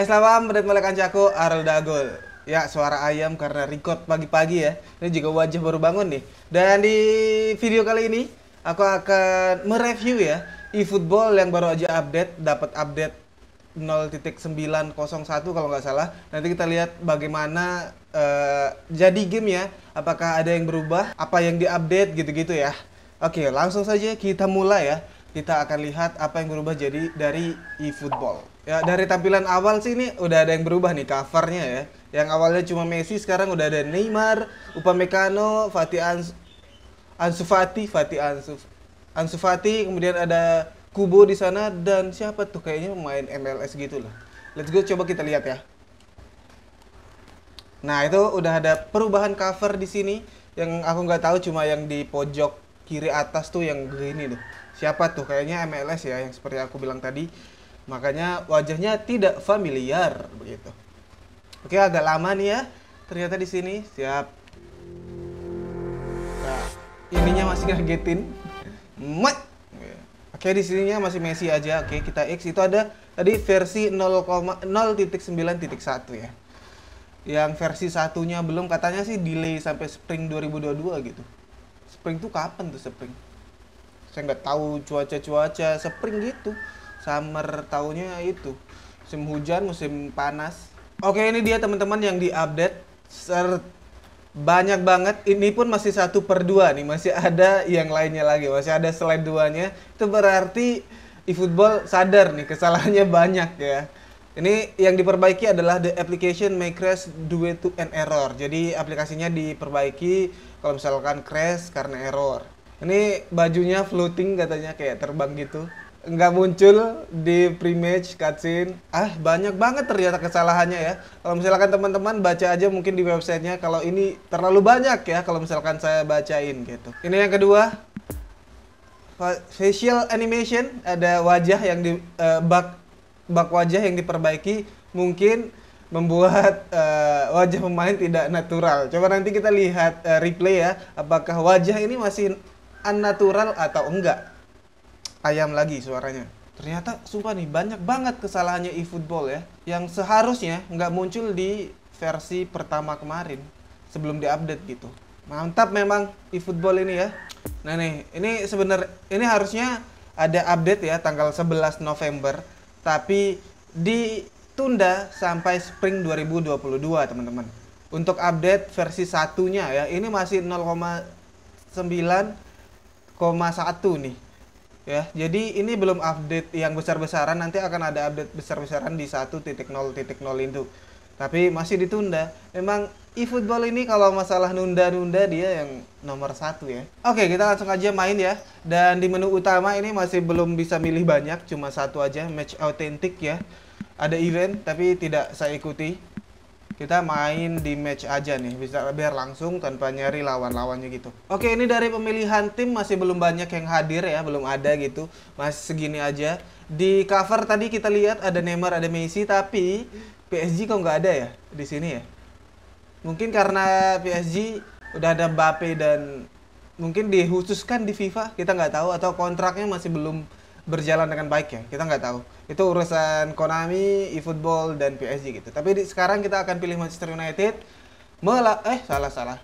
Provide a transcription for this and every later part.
Hai selamat berat mulai kancaku Arel Dagol. Ya, suara ayam karena record pagi-pagi ya. Ini juga wajah baru bangun nih. Dan di video kali ini, aku akan mereview ya E-Football yang baru aja update, dapat update 0.901 kalau nggak salah. Nanti kita lihat bagaimana uh, jadi game ya. Apakah ada yang berubah, apa yang diupdate gitu-gitu ya. Oke, langsung saja kita mulai ya. Kita akan lihat apa yang berubah jadi dari E-Football Ya dari tampilan awal sih ini udah ada yang berubah nih covernya ya. Yang awalnya cuma Messi sekarang udah ada Neymar, Upamecano, Fatih Ansu, Ansu Fati, Fatih Ansu Ansu Fati, kemudian ada Kubo di sana dan siapa tuh kayaknya main MLS gitu lah. Let's go coba kita lihat ya. Nah itu udah ada perubahan cover di sini yang aku nggak tahu cuma yang di pojok kiri atas tuh yang gini tuh. Siapa tuh kayaknya MLS ya yang seperti aku bilang tadi. Makanya wajahnya tidak familiar begitu. Oke, agak lama nih ya. Ternyata di sini siap. Nah, ininya masih ngagetin. Mat. Oke, di sininya masih Messi aja. Oke, kita X itu ada tadi versi 0,0.9.1 ya. Yang versi satunya belum katanya sih delay sampai spring 2022 gitu. Spring tuh kapan tuh spring? Saya nggak tahu cuaca-cuaca spring gitu summer tahunnya itu musim hujan musim panas oke ini dia teman-teman yang diupdate ser banyak banget ini pun masih satu per dua nih masih ada yang lainnya lagi masih ada slide duanya itu berarti eFootball sadar nih kesalahannya banyak ya ini yang diperbaiki adalah the application may crash due to an error jadi aplikasinya diperbaiki kalau misalkan crash karena error ini bajunya floating katanya kayak terbang gitu nggak muncul di pre-match cutscene. Ah, banyak banget ternyata kesalahannya ya. Kalau misalkan teman-teman baca aja mungkin di websitenya kalau ini terlalu banyak ya kalau misalkan saya bacain gitu. Ini yang kedua. Facial animation ada wajah yang di uh, bak bak wajah yang diperbaiki mungkin membuat uh, wajah pemain tidak natural. Coba nanti kita lihat uh, replay ya apakah wajah ini masih unnatural atau enggak ayam lagi suaranya. Ternyata sumpah nih banyak banget kesalahannya eFootball ya yang seharusnya nggak muncul di versi pertama kemarin sebelum diupdate gitu. Mantap memang eFootball ini ya. Nah nih, ini sebenarnya ini harusnya ada update ya tanggal 11 November tapi ditunda sampai spring 2022, teman-teman. Untuk update versi satunya ya, ini masih 0,9,1 nih ya jadi ini belum update yang besar-besaran nanti akan ada update besar-besaran di 1.0.0 itu tapi masih ditunda memang e ini kalau masalah nunda-nunda dia yang nomor satu ya oke kita langsung aja main ya dan di menu utama ini masih belum bisa milih banyak cuma satu aja match authentic ya ada event tapi tidak saya ikuti kita main di match aja nih bisa biar langsung tanpa nyari lawan-lawannya gitu oke ini dari pemilihan tim masih belum banyak yang hadir ya belum ada gitu masih segini aja di cover tadi kita lihat ada Neymar ada Messi tapi PSG kok nggak ada ya di sini ya mungkin karena PSG udah ada Mbappe dan mungkin dikhususkan di FIFA kita nggak tahu atau kontraknya masih belum berjalan dengan baik ya kita nggak tahu itu urusan Konami, eFootball dan PSG gitu tapi di, sekarang kita akan pilih Manchester United mela eh salah salah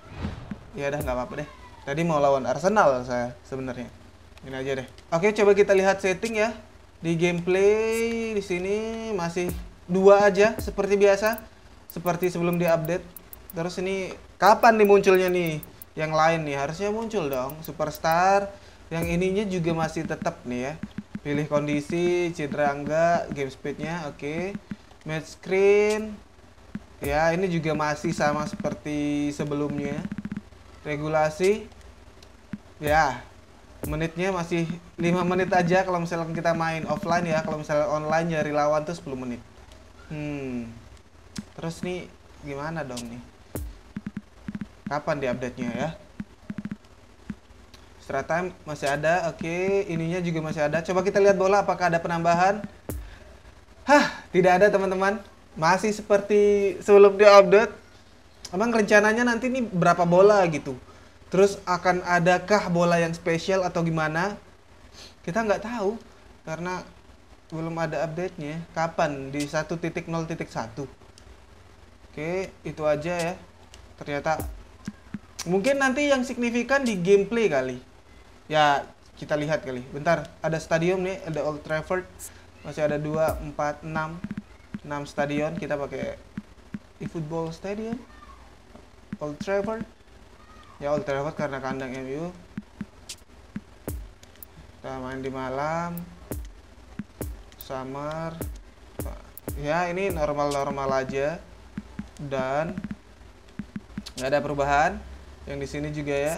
ya udah nggak apa-apa deh tadi mau lawan Arsenal saya sebenarnya ini aja deh oke coba kita lihat setting ya di gameplay di sini masih dua aja seperti biasa seperti sebelum di update. terus ini kapan nih munculnya nih yang lain nih harusnya muncul dong superstar yang ininya juga masih tetap nih ya Pilih kondisi, cedera enggak, game speednya, oke. Okay. Match screen, ya ini juga masih sama seperti sebelumnya. Regulasi, ya menitnya masih 5 menit aja kalau misalkan kita main offline ya. Kalau misalnya online nyari lawan tuh 10 menit. Hmm. Terus nih gimana dong nih? Kapan di update-nya ya? Extra time masih ada. Oke, okay. ininya juga masih ada. Coba kita lihat bola apakah ada penambahan. Hah, tidak ada teman-teman. Masih seperti sebelum di update. Emang rencananya nanti ini berapa bola gitu. Terus akan adakah bola yang spesial atau gimana? Kita nggak tahu karena belum ada update-nya. Kapan di 1.0.1. Oke, itu aja ya. Ternyata mungkin nanti yang signifikan di gameplay kali ya kita lihat kali bentar ada stadium nih ada Old Trafford masih ada 2, 4, 6 6 stadion kita pakai di football Stadium Old Trafford ya Old Trafford karena kandang MU kita main di malam summer ya ini normal-normal aja dan nggak ada perubahan yang di sini juga ya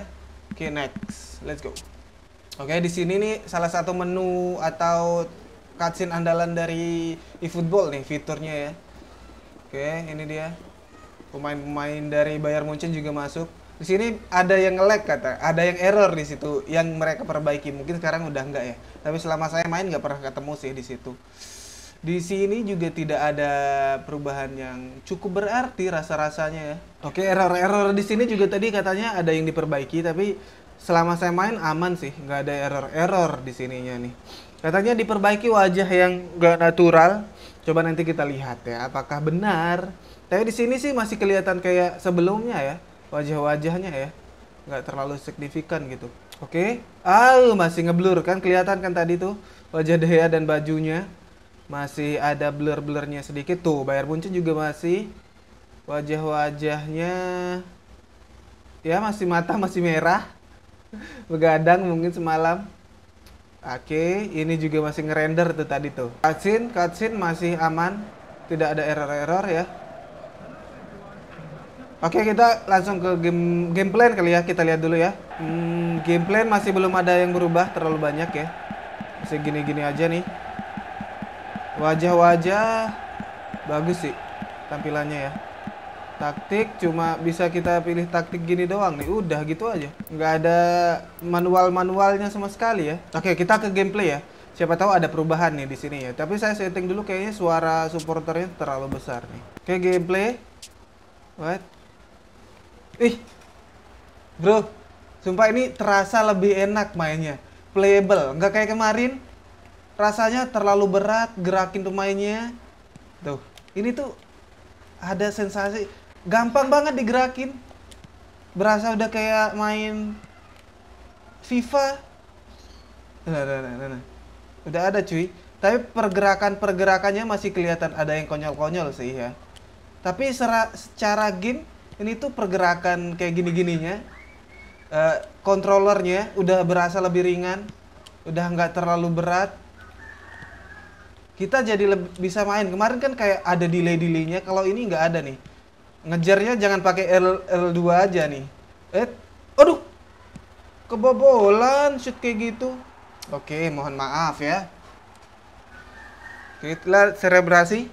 oke okay, next let's go Oke, di sini nih salah satu menu atau cutscene andalan dari eFootball nih fiturnya ya. Oke, ini dia. Pemain-pemain dari Bayar Munchen juga masuk. Di sini ada yang nge-lag kata, ada yang error di situ yang mereka perbaiki. Mungkin sekarang udah enggak ya. Tapi selama saya main nggak pernah ketemu sih di situ. Di sini juga tidak ada perubahan yang cukup berarti rasa-rasanya ya. Oke, error-error di sini juga tadi katanya ada yang diperbaiki tapi selama saya main aman sih, nggak ada error-error di sininya nih. Katanya diperbaiki wajah yang nggak natural. Coba nanti kita lihat ya, apakah benar. Tapi di sini sih masih kelihatan kayak sebelumnya ya, wajah-wajahnya ya, nggak terlalu signifikan gitu. Oke, okay. ah masih ngeblur kan kelihatan kan tadi tuh wajah Dea dan bajunya masih ada blur-blurnya sedikit tuh. Bayar Buncit juga masih wajah-wajahnya ya masih mata masih merah begadang mungkin semalam oke ini juga masih ngerender tuh tadi tuh cutscene cutscene masih aman tidak ada error-error ya oke kita langsung ke game game plan kali ya kita lihat dulu ya hmm, game plan masih belum ada yang berubah terlalu banyak ya masih gini-gini aja nih wajah-wajah bagus sih tampilannya ya taktik cuma bisa kita pilih taktik gini doang nih udah gitu aja nggak ada manual-manualnya sama sekali ya oke kita ke gameplay ya siapa tahu ada perubahan nih di sini ya tapi saya setting dulu kayaknya suara supporternya terlalu besar nih oke gameplay what ih bro sumpah ini terasa lebih enak mainnya playable nggak kayak kemarin rasanya terlalu berat gerakin pemainnya tuh ini tuh ada sensasi gampang banget digerakin berasa udah kayak main FIFA nah, nah, nah, nah, nah. udah ada cuy tapi pergerakan pergerakannya masih kelihatan ada yang konyol-konyol sih ya tapi secara, game ini tuh pergerakan kayak gini-gininya eh, kontrolernya udah berasa lebih ringan udah nggak terlalu berat kita jadi lebih, bisa main kemarin kan kayak ada delay delaynya kalau ini nggak ada nih ngejarnya jangan pakai L L2 aja nih. Eh, aduh. Kebobolan shoot kayak gitu. Oke, mohon maaf ya. Kita selebrasi.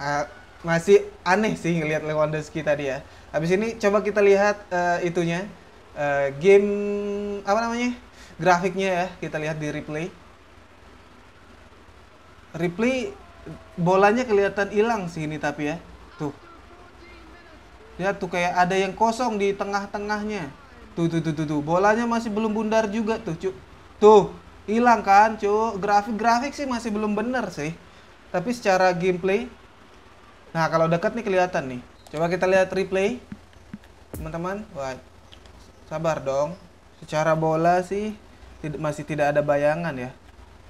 Uh, masih aneh sih ngelihat Lewandowski tadi ya. Habis ini coba kita lihat uh, itunya. Uh, game apa namanya? Grafiknya ya, kita lihat di replay. Replay bolanya kelihatan hilang sih ini tapi ya. Tuh, Lihat ya tuh kayak ada yang kosong di tengah-tengahnya. Tuh, tuh, tuh, tuh, tuh. Bolanya masih belum bundar juga tuh, Cuk. Tuh, hilang kan, Cuk. Grafik-grafik sih masih belum bener sih. Tapi secara gameplay, nah kalau dekat nih kelihatan nih. Coba kita lihat replay. Teman-teman, wah, sabar dong. Secara bola sih tid masih tidak ada bayangan ya.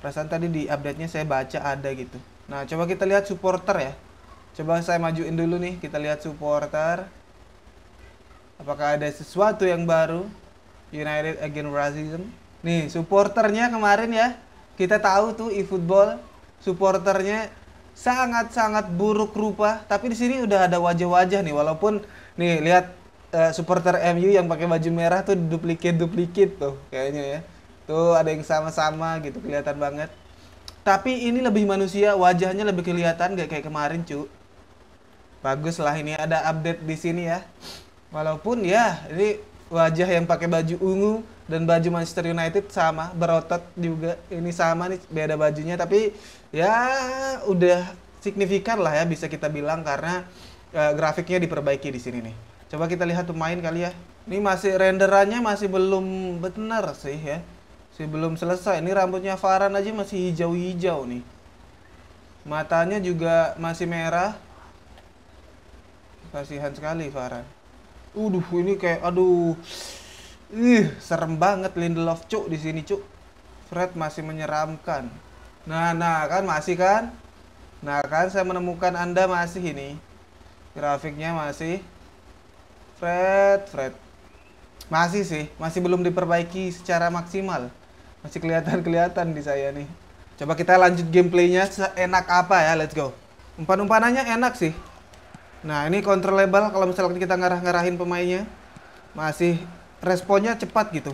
Perasaan tadi di update-nya saya baca ada gitu. Nah, coba kita lihat supporter ya. Coba saya majuin dulu nih, kita lihat supporter. Apakah ada sesuatu yang baru? United Against Racism. Nih, supporternya kemarin ya. Kita tahu tuh eFootball supporternya sangat-sangat buruk rupa, tapi di sini udah ada wajah-wajah nih walaupun nih lihat uh, supporter MU yang pakai baju merah tuh duplikat-duplikat tuh kayaknya ya. Tuh ada yang sama-sama gitu kelihatan banget. Tapi ini lebih manusia, wajahnya lebih kelihatan gak kayak kemarin, cu. Bagus lah ini ada update di sini ya. Walaupun ya ini wajah yang pakai baju ungu dan baju Manchester United sama berotot juga ini sama nih beda bajunya tapi ya udah signifikan lah ya bisa kita bilang karena uh, grafiknya diperbaiki di sini nih. Coba kita lihat pemain kali ya. Ini masih renderannya masih belum benar sih ya. Masih belum selesai. Ini rambutnya Faran aja masih hijau-hijau nih. Matanya juga masih merah. Kasihan sekali Faran. Uduh ini kayak aduh. Ih, serem banget Lindelof cuk di sini cuk. Fred masih menyeramkan. Nah, nah kan masih kan? Nah kan saya menemukan Anda masih ini. Grafiknya masih Fred, Fred. Masih sih, masih belum diperbaiki secara maksimal. Masih kelihatan-kelihatan di saya nih. Coba kita lanjut gameplaynya seenak apa ya, let's go. Umpan-umpanannya enak sih. Nah ini counter label kalau misalkan kita ngarah-ngarahin pemainnya masih responnya cepat gitu,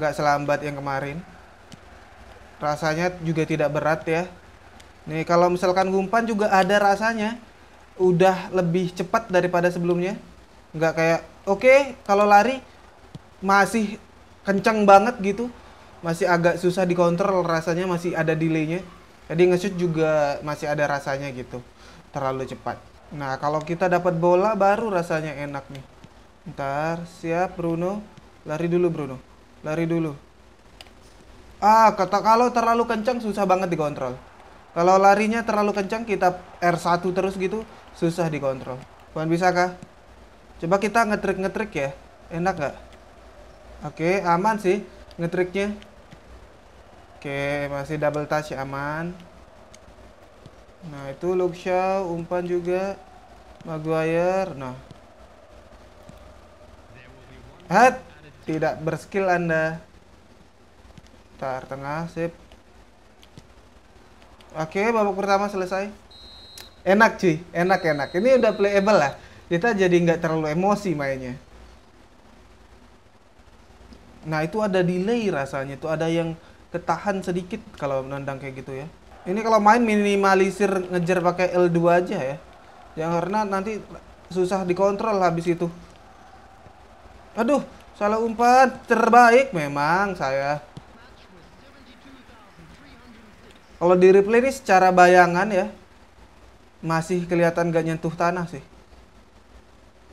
nggak selambat yang kemarin. Rasanya juga tidak berat ya. Nih kalau misalkan ngumpan juga ada rasanya, udah lebih cepat daripada sebelumnya. Nggak kayak oke okay, kalau lari masih kencang banget gitu, masih agak susah dikontrol rasanya masih ada delaynya. Jadi nge juga masih ada rasanya gitu, terlalu cepat. Nah, kalau kita dapat bola baru rasanya enak nih. Ntar, siap Bruno. Lari dulu Bruno. Lari dulu. Ah, kata kalau terlalu kencang susah banget dikontrol. Kalau larinya terlalu kencang kita R1 terus gitu, susah dikontrol. Bukan bisa kah? Coba kita ngetrik-ngetrik ya. Enak gak? Oke, aman sih ngetriknya. Oke, masih double touch aman. Nah, itu Luxia umpan juga. Maguire. Nah. Hat, tidak berskill Anda. Tar tengah, sip. Oke, babak pertama selesai. Enak cuy, enak enak. Ini udah playable lah. Kita jadi nggak terlalu emosi mainnya. Nah itu ada delay rasanya Itu ada yang ketahan sedikit kalau menendang kayak gitu ya ini kalau main minimalisir ngejar pakai L2 aja ya yang karena nanti susah dikontrol habis itu aduh salah umpan terbaik memang saya kalau di replay ini secara bayangan ya masih kelihatan gak nyentuh tanah sih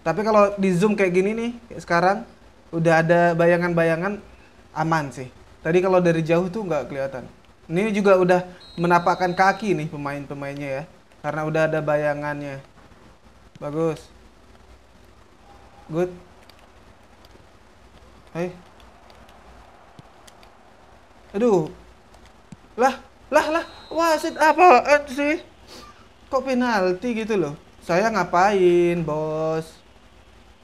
tapi kalau di zoom kayak gini nih kayak sekarang udah ada bayangan-bayangan aman sih tadi kalau dari jauh tuh nggak kelihatan ini juga udah menapakkan kaki nih pemain-pemainnya ya. Karena udah ada bayangannya. Bagus. Good. Hai. Aduh. Lah, lah, lah. Wasit apaan sih? Kok penalti gitu loh? Saya ngapain, bos?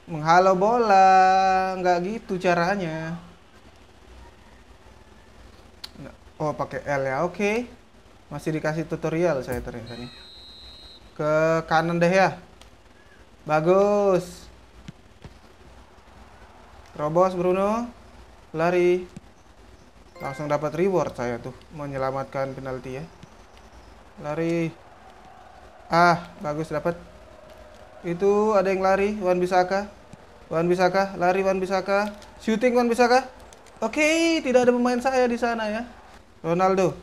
Menghalau bola. Nggak gitu caranya oh pakai L ya oke okay. masih dikasih tutorial saya ternyata nih ke kanan deh ya bagus robos Bruno lari langsung dapat reward saya tuh menyelamatkan penalti ya lari ah bagus dapat itu ada yang lari Wan Bisaka Wan Bisaka lari Wan Bisaka shooting Wan Bisaka oke okay, tidak ada pemain saya di sana ya Ronaldo.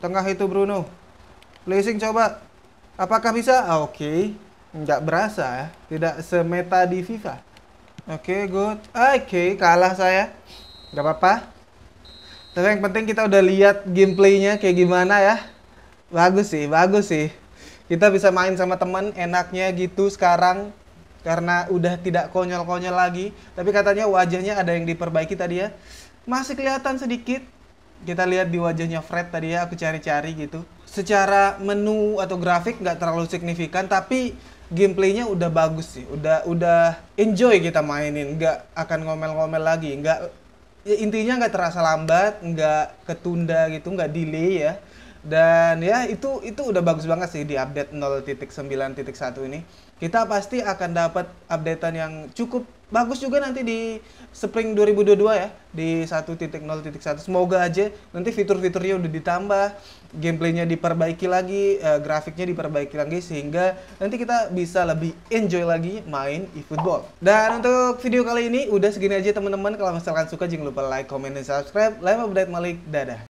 Tengah itu Bruno. Placing coba. Apakah bisa? Ah, Oke. Okay. Nggak berasa ya. Tidak semeta di FIFA. Oke, okay, good. Oke, okay, kalah saya. Nggak apa-apa. Tapi yang penting kita udah lihat gameplaynya kayak gimana ya. Bagus sih, bagus sih. Kita bisa main sama temen enaknya gitu sekarang. Karena udah tidak konyol-konyol lagi. Tapi katanya wajahnya ada yang diperbaiki tadi ya. Masih kelihatan sedikit, kita lihat di wajahnya Fred tadi ya aku cari-cari gitu secara menu atau grafik nggak terlalu signifikan tapi gameplaynya udah bagus sih udah udah enjoy kita mainin nggak akan ngomel-ngomel lagi nggak ya intinya nggak terasa lambat nggak ketunda gitu nggak delay ya dan ya itu itu udah bagus banget sih di update 0.9.1 ini kita pasti akan dapat updatean yang cukup bagus juga nanti di Spring 2022 ya di 1.0.1 semoga aja nanti fitur-fiturnya udah ditambah gameplaynya diperbaiki lagi uh, grafiknya diperbaiki lagi sehingga nanti kita bisa lebih enjoy lagi main eFootball dan untuk video kali ini udah segini aja teman-teman kalau misalkan suka jangan lupa like, comment, dan subscribe lama update Malik, dadah